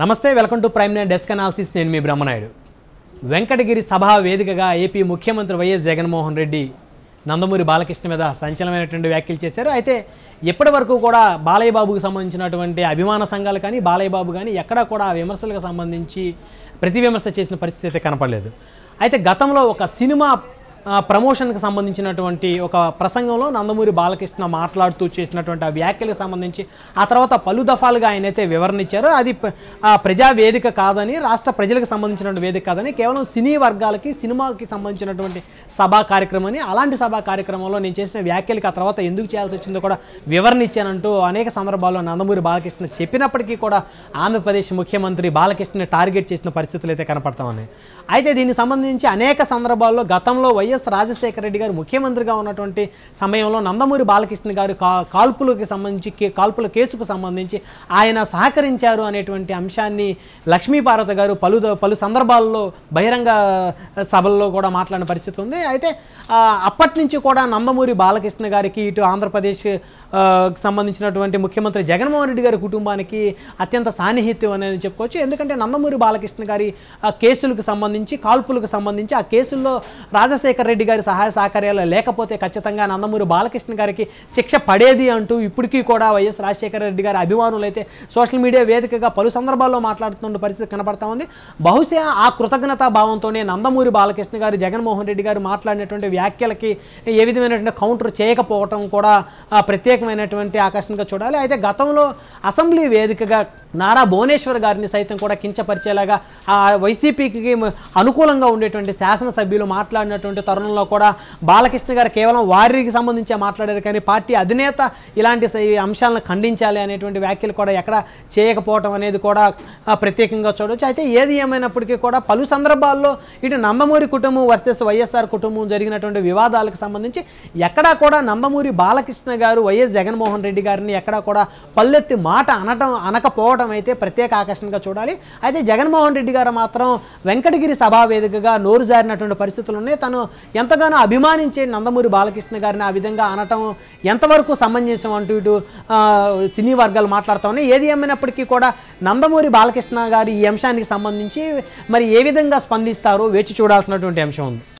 నమస్తే welcome to Prime Nine desk analysis నేను మీ బ్రహ్మనాయుడు వెంకటగిరి సభా వేదికగా ఏపీ ముఖ్యమంత్రి వైఎస్ జగన్మోహన్ రెడ్డి నందమూరి బాలకృష్ణ మీద సంచలనమైనటువంటి వ్యాఖ్యలు చేశారు అయితే ఇప్పటి వరకు కూడా బాలయ్య బాబుకు సంబంధించినటువంటి అభిమాన సంఘాలు కానీ బాలయ్య బాబు కానీ ఎక్కడా కూడా విమర్శలకు సంబంధించి ప్రతి విమర్శ చేసిన పరిస్థితి అయితే కనపడలేదు అయితే గతంలో ఒక సినిమా ప్రమోషన్కి సంబంధించినటువంటి ఒక ప్రసంగంలో నందమూరి బాలకృష్ణ మాట్లాడుతూ చేసినటువంటి ఆ వ్యాఖ్యలకు సంబంధించి ఆ తర్వాత పలు దఫాలుగా ఆయనైతే వివరణ ఇచ్చారు అది ప్రజా వేదిక కాదని రాష్ట్ర ప్రజలకు సంబంధించినటువంటి వేదిక కాదని కేవలం సినీ వర్గాలకి సినిమాకి సంబంధించినటువంటి సభా అని అలాంటి సభా కార్యక్రమంలో నేను చేసిన వ్యాఖ్యలకు ఆ తర్వాత ఎందుకు చేయాల్సి వచ్చిందో కూడా వివరణ ఇచ్చానంటూ అనేక సందర్భాల్లో నందమూరి బాలకృష్ణ చెప్పినప్పటికీ కూడా ఆంధ్రప్రదేశ్ ముఖ్యమంత్రి బాలకృష్ణని టార్గెట్ చేసిన పరిస్థితులు అయితే కనపడతామని అయితే దీనికి సంబంధించి అనేక సందర్భాల్లో గతంలో వై వైఎస్ రాజశేఖర రెడ్డి గారు ముఖ్యమంత్రిగా ఉన్నటువంటి సమయంలో నందమూరి బాలకృష్ణ గారు కాల్పులకు సంబంధించి కాల్పుల కేసుకు సంబంధించి ఆయన సహకరించారు అనేటువంటి అంశాన్ని లక్ష్మీపార్వత గారు పలు పలు సందర్భాల్లో బహిరంగ సభల్లో కూడా మాట్లాడిన పరిస్థితి ఉంది అయితే అప్పటి నుంచి కూడా నందమూరి బాలకృష్ణ గారికి ఇటు ఆంధ్రప్రదేశ్ సంబంధించినటువంటి ముఖ్యమంత్రి జగన్మోహన్ రెడ్డి గారి కుటుంబానికి అత్యంత సాన్నిహిత్యం అనేది చెప్పుకోవచ్చు ఎందుకంటే నందమూరి బాలకృష్ణ గారి కేసులకు సంబంధించి కాల్పులకు సంబంధించి ఆ కేసుల్లో రాజశేఖర్ చంద్రశేఖర్ రెడ్డి గారి సహాయ సహకార్యాలు లేకపోతే ఖచ్చితంగా నందమూరి బాలకృష్ణ గారికి శిక్ష పడేది అంటూ ఇప్పటికీ కూడా వైఎస్ రాజశేఖర రెడ్డి గారి అభిమానులు అయితే సోషల్ మీడియా వేదికగా పలు సందర్భాల్లో మాట్లాడుతున్న పరిస్థితి కనబడతా ఉంది బహుశా ఆ కృతజ్ఞతా భావంతోనే నందమూరి బాలకృష్ణ గారు జగన్మోహన్ రెడ్డి గారు మాట్లాడినటువంటి వ్యాఖ్యలకి ఏ విధమైనటువంటి కౌంటర్ చేయకపోవటం కూడా ప్రత్యేకమైనటువంటి ఆకర్షణగా చూడాలి అయితే గతంలో అసెంబ్లీ వేదికగా నారా భువనేశ్వర్ గారిని సైతం కూడా కించపరిచేలాగా ఆ వైసీపీకి అనుకూలంగా ఉండేటువంటి శాసనసభ్యులు మాట్లాడినటువంటి తరుణంలో కూడా బాలకృష్ణ గారు కేవలం వారికి సంబంధించే మాట్లాడారు కానీ పార్టీ అధినేత ఇలాంటి అంశాలను ఖండించాలి అనేటువంటి వ్యాఖ్యలు కూడా ఎక్కడ చేయకపోవటం అనేది కూడా ప్రత్యేకంగా చూడవచ్చు అయితే ఏది ఏమైనప్పటికీ కూడా పలు సందర్భాల్లో ఇటు నందమూరి కుటుంబం వర్సెస్ వైఎస్ఆర్ కుటుంబం జరిగినటువంటి వివాదాలకు సంబంధించి ఎక్కడా కూడా నందమూరి బాలకృష్ణ గారు వైఎస్ జగన్మోహన్ రెడ్డి గారిని ఎక్కడా కూడా పల్లెత్తి మాట అనటం అనకపోవడం రావడం అయితే ప్రత్యేక ఆకర్షణగా చూడాలి అయితే జగన్మోహన్ రెడ్డి గారు మాత్రం వెంకటగిరి సభావేదికగా నోరు జారినటువంటి పరిస్థితులు ఉన్నాయి తను ఎంతగానో అభిమానించే నందమూరి బాలకృష్ణ గారిని ఆ విధంగా అనటం ఎంతవరకు సమంజసం అంటూ ఇటు సినీ వర్గాలు మాట్లాడుతూ ఉన్నాయి ఏది ఏమైనప్పటికీ కూడా నందమూరి బాలకృష్ణ గారి ఈ అంశానికి సంబంధించి మరి ఏ విధంగా స్పందిస్తారో వేచి చూడాల్సినటువంటి అంశం ఉంది